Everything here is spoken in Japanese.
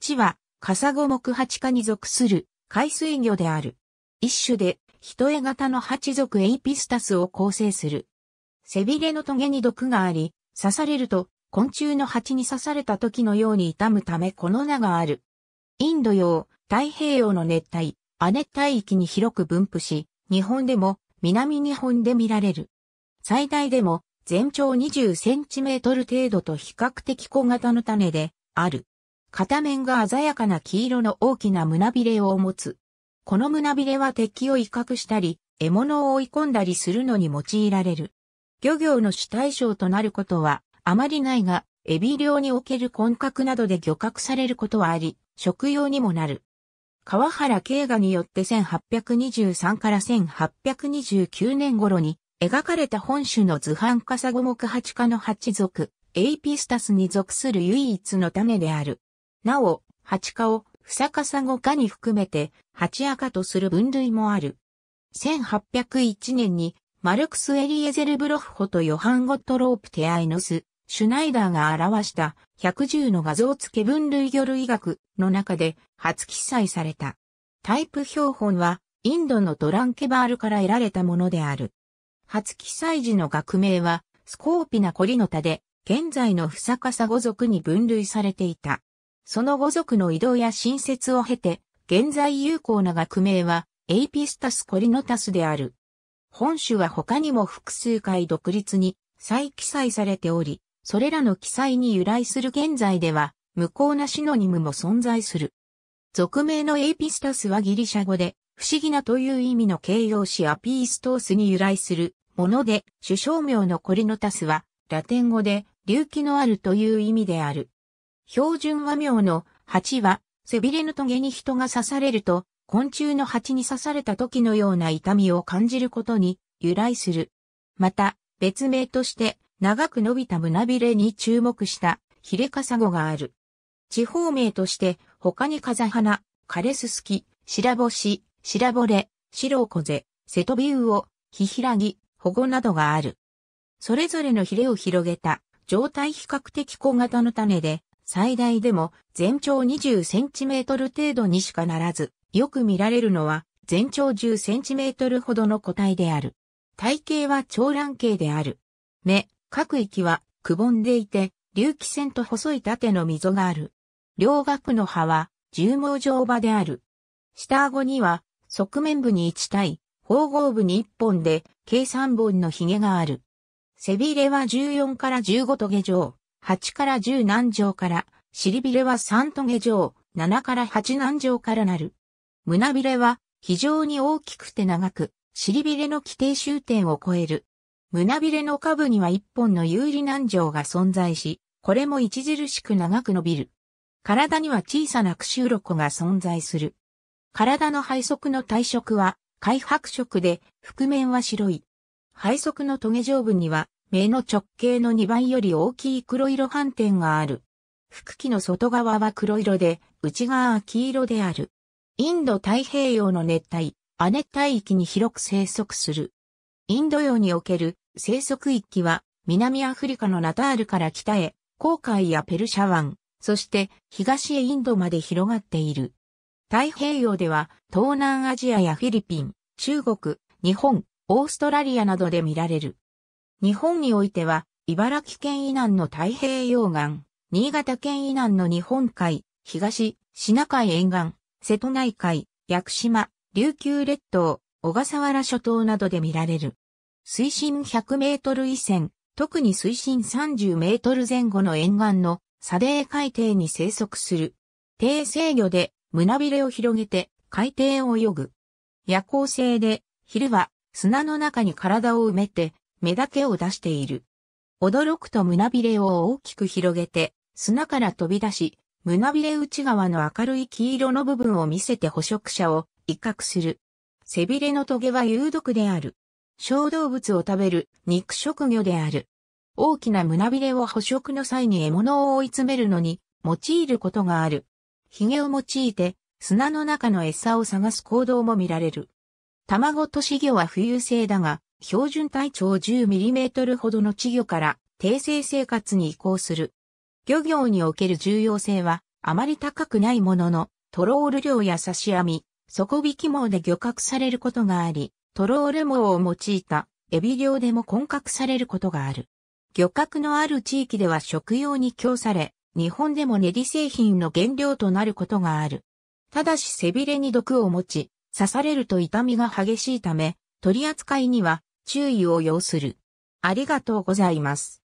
チは、カサゴ目チ科に属する海水魚である。一種で、人絵型のチ属エイピスタスを構成する。背びれの棘に毒があり、刺されると、昆虫の蜂に刺された時のように痛むためこの名がある。インド洋、太平洋の熱帯、亜熱帯域に広く分布し、日本でも南日本で見られる。最大でも全長20センチメートル程度と比較的小型の種である。片面が鮮やかな黄色の大きな胸びれを持つ。この胸びれは敵を威嚇したり、獲物を追い込んだりするのに用いられる。漁業の主対象となることはあまりないが、エビ漁における混獲などで漁獲されることはあり、食用にもなる。川原慶画によって1823から1829年頃に描かれた本種の図版カサゴ目八科の八属、エイピスタスに属する唯一の種である。なお、八課を、かさ語科に含めて、八赤とする分類もある。1801年に、マルクス・エリエゼル・ブロッホとヨハン・ゴットロープ・テアイノス、シュナイダーが表した110の画像付け分類魚類学の中で初記載された。タイプ標本はインドのトランケバールから得られたものである。初記載時の学名はスコーピナコリノタで現在のフサカサ語族に分類されていた。その五族の移動や新設を経て、現在有効な学名は、エイピスタスコリノタスである。本種は他にも複数回独立に再記載されており、それらの記載に由来する現在では、無効なシノニムも存在する。俗名のエイピスタスはギリシャ語で、不思議なという意味の形容詞アピーストースに由来するもので、首相名のコリノタスは、ラテン語で、隆起のあるという意味である。標準和名の蜂は、背びれの棘に人が刺されると、昆虫の蜂に刺された時のような痛みを感じることに由来する。また、別名として、長く伸びた胸びれに注目したヒレカサゴがある。地方名として、他に風花、枯れすすき、白星、白れ、白小ゼ、瀬戸ビウオ、ヒヒラギ、保護などがある。それぞれのヒレを広げた、状態比較的小型の種で、最大でも全長20センチメートル程度にしかならず、よく見られるのは全長10センチメートルほどの個体である。体型は長卵形である。目、各域はくぼんでいて、隆起線と細い縦の溝がある。両額の葉は重毛状場である。下顎には側面部に1体、縫合部に1本で計3本の髭がある。背びれは14から15トゲ状。8から10南条から、尻びれは3トゲ状、7から8南条からなる。胸びれは非常に大きくて長く、尻びれの規定終点を超える。胸びれの下部には一本の有利軟条が存在し、これも著しく長く伸びる。体には小さなクシュが存在する。体の背側の体色は、開白色で、覆面は白い。背側の棘上部には、目の直径の2倍より大きい黒色斑点がある。腹器の外側は黒色で、内側は黄色である。インド太平洋の熱帯、亜熱帯域に広く生息する。インド洋における生息域は、南アフリカのナタールから北へ、航海やペルシャ湾、そして東へインドまで広がっている。太平洋では、東南アジアやフィリピン、中国、日本、オーストラリアなどで見られる。日本においては、茨城県以南の太平洋岸、新潟県以南の日本海、東、シナ海沿岸、瀬戸内海、屋久島、琉球列島、小笠原諸島などで見られる。水深100メートル以前、特に水深30メートル前後の沿岸の砂泥海底に生息する。低制魚で胸びれを広げて海底を泳ぐ。夜行性で昼は砂の中に体を埋めて目だけを出している。驚くと胸びれを大きく広げて、砂から飛び出し、胸びれ内側の明るい黄色の部分を見せて捕食者を威嚇する。背びれのトゲは有毒である。小動物を食べる肉食魚である。大きな胸びれを捕食の際に獲物を追い詰めるのに用いることがある。髭を用いて砂の中の餌を探す行動も見られる。卵と死魚は浮遊性だが、標準体長 10mm ほどの稚魚から定性生活に移行する。漁業における重要性はあまり高くないものの、トロール漁や刺し網、底引き網で漁獲されることがあり、トロール網を用いたエビ漁でも混獲されることがある。漁獲のある地域では食用に供され、日本でも練り製品の原料となることがある。ただし背びれに毒を持ち、刺されると痛みが激しいため、取り扱いには注意を要する。ありがとうございます。